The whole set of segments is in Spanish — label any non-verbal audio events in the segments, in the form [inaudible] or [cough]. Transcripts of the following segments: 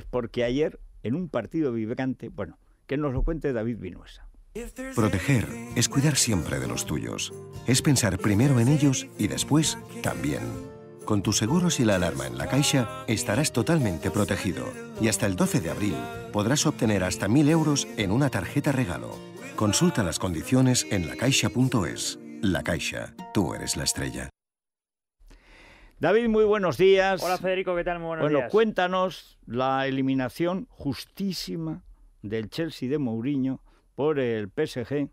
porque ayer, en un partido vibrante, bueno, que nos lo cuente David Vinuesa. Proteger es cuidar siempre de los tuyos. Es pensar primero en ellos y después también. Con tus seguros y la alarma en la caixa estarás totalmente protegido y hasta el 12 de abril podrás obtener hasta 1.000 euros en una tarjeta regalo. Consulta las condiciones en lacaixa.es. La Caixa, tú eres la estrella. David, muy buenos días. Hola Federico, ¿qué tal? Muy buenos días. Bueno, cuéntanos la eliminación justísima del Chelsea de Mourinho por el PSG,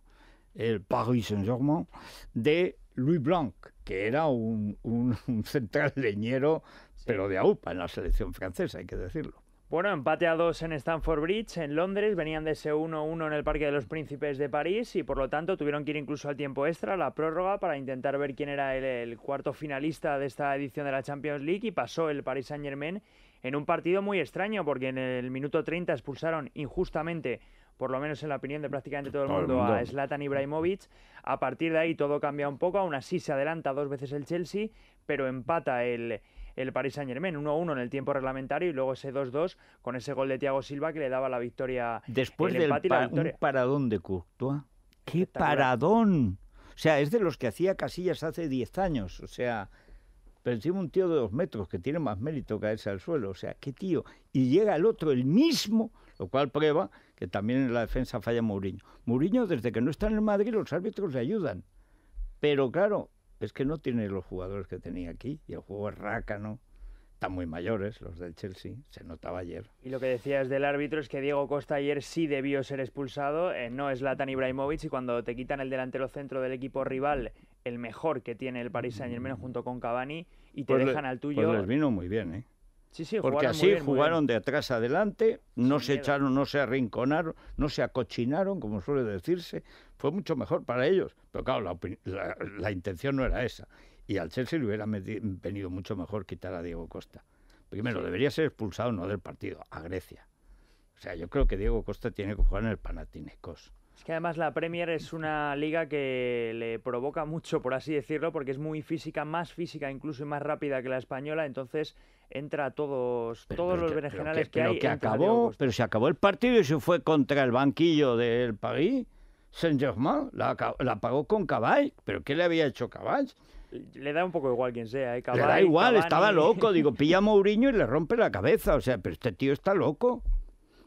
el Paris Saint-Germain, de Louis Blanc, que era un, [laughs] central leñero, pero de AUPA en la selección francesa, hay que decirlo. Bueno, empate a dos en Stamford Bridge, en Londres, venían de ese 1-1 en el Parque de los Príncipes de París y por lo tanto tuvieron que ir incluso al tiempo extra, la prórroga, para intentar ver quién era el, cuarto finalista de esta edición de la Champions League y pasó el Paris Saint Germain en un partido muy extraño porque en el minuto 30 expulsaron injustamente por lo menos en la opinión de prácticamente todo el, mundo, a Zlatan Ibrahimovic. A partir de ahí todo cambia un poco, aún así se adelanta dos veces el Chelsea, pero empata el, el Paris Saint Germain. 1-1 en el tiempo reglamentario y luego ese 2-2 con ese gol de Thiago Silva que le daba la victoria. Después del pa un paradón de Courtois. ¡Qué paradón! O sea, es de los que hacía Casillas hace 10 años. O sea, pero un tío de dos metros que tiene más mérito caerse al suelo. O sea, qué tío. Y llega el otro, el mismo, lo cual prueba que también en la defensa falla Mourinho. Mourinho, desde que no está en el Madrid, los árbitros le ayudan. Pero claro, es que no tiene los jugadores que tenía aquí y el juego es rácano. Están muy mayores los del Chelsea, se notaba ayer. Y lo que decías del árbitro es que Diego Costa ayer sí debió ser expulsado, eh, no es Latan Ibrahimovic, y cuando te quitan el delantero centro del equipo rival, el mejor que tiene el Paris Saint Germain junto con Cavani, y te pues dejan al tuyo. Pues les vino muy bien, ¿eh? porque así jugaron de atrás adelante, no se echaron, no se arrinconaron, no se acochinaron, como suele decirse. Fue mucho mejor para ellos. Pero claro, la, intención no era esa. Y al Chelsea le hubiera venido mucho mejor quitar a Diego Costa. Primero, debería ser expulsado no del partido, a Grecia. O sea, yo creo que Diego Costa tiene que jugar en el Panathinaikos. Es que además la Premier es una liga que le provoca mucho, por así decirlo, porque es muy física, más física incluso y más rápida que la española, entonces entra a todos, todos los venezolanos que, hay. Pero, que acabó, pero se acabó el partido y se fue contra el banquillo del París. Saint-Germain la, pagó con Cabal. ¿Pero qué le había hecho Caball? Le da un poco igual quien sea, ¿eh? Caball, le da igual, estaba loco. Digo, [laughs] pilla a Mourinho y le rompe la cabeza. O sea, pero este tío está loco.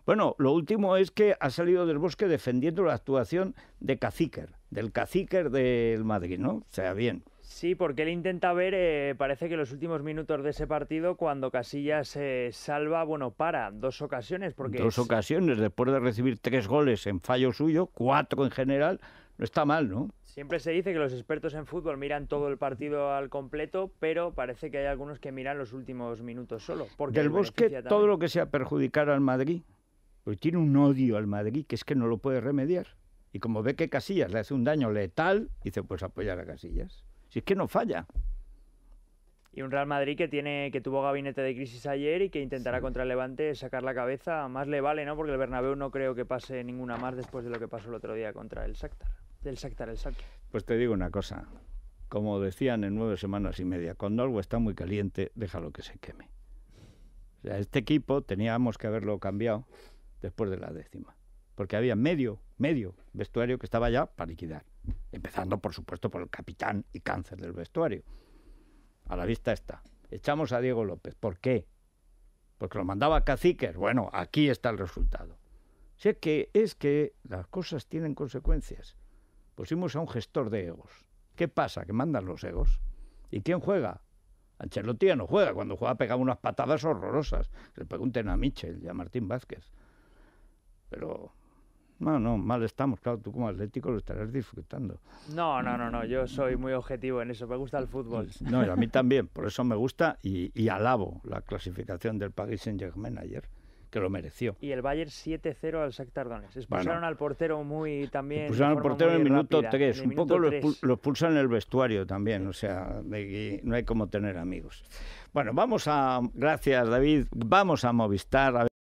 Bueno, lo último es que ha salido del bosque defendiendo la actuación de Caciquer, del Caciquer del Madrid, ¿no? O sea, bien. Sí, porque él intenta ver, eh, parece que los últimos minutos de ese partido, cuando Casillas se eh, salva, bueno, para dos ocasiones. Porque dos ocasiones, después de recibir tres goles en fallo suyo, cuatro en general, no está mal, ¿no? Siempre se dice que los expertos en fútbol miran todo el partido al completo, pero parece que hay algunos que miran los últimos minutos solo. Porque Del Bosque, todo lo que sea perjudicar al Madrid, pues tiene un odio al Madrid que es que no lo puede remediar. Y como ve que Casillas le hace un daño letal, dice, pues apoyar a Casillas. Si es que no falla. Y un Real Madrid que tiene que tuvo gabinete de crisis ayer y que intentará contra el Levante sacar la cabeza, más le vale, ¿no? Porque el Bernabéu no creo que pase ninguna más después de lo que pasó el otro día contra el Sáctar. Del Shakhtar, el Shakhtar. Pues te digo una cosa, como decían en nueve semanas y media, cuando algo está muy caliente, déjalo que se queme. O sea, este equipo teníamos que haberlo cambiado después de la décima. Porque había medio, medio vestuario que estaba ya para liquidar. Empezando, por supuesto, por el capitán y cáncer del vestuario. A la vista está. Echamos a Diego López. ¿Por qué? Porque lo mandaba caciques. Bueno, aquí está el resultado. Si es que, es que las cosas tienen consecuencias. Pusimos a un gestor de egos. ¿Qué pasa? Que mandan los egos. ¿Y quién juega? Ancelotti no juega. Cuando juega pegaba unas patadas horrorosas. Le pregunten a Michel y a Martín Vázquez. Pero no, no, mal estamos, claro, tú como atlético lo estarás disfrutando. No, no, no, no, yo soy muy objetivo en eso, me gusta el fútbol. [laughs] No, a mí también, por eso me gusta y, alabo la clasificación del Paris Saint-Germain ayer, que lo mereció. Y el Bayern 7-0 al Shakhtar Donetsk, expulsaron al portero muy también... Expulsaron al portero en el minuto 3, un poco lo expulsan en el vestuario también, o sea, no hay como tener amigos. Bueno, vamos a... Gracias, David. Vamos a Movistar.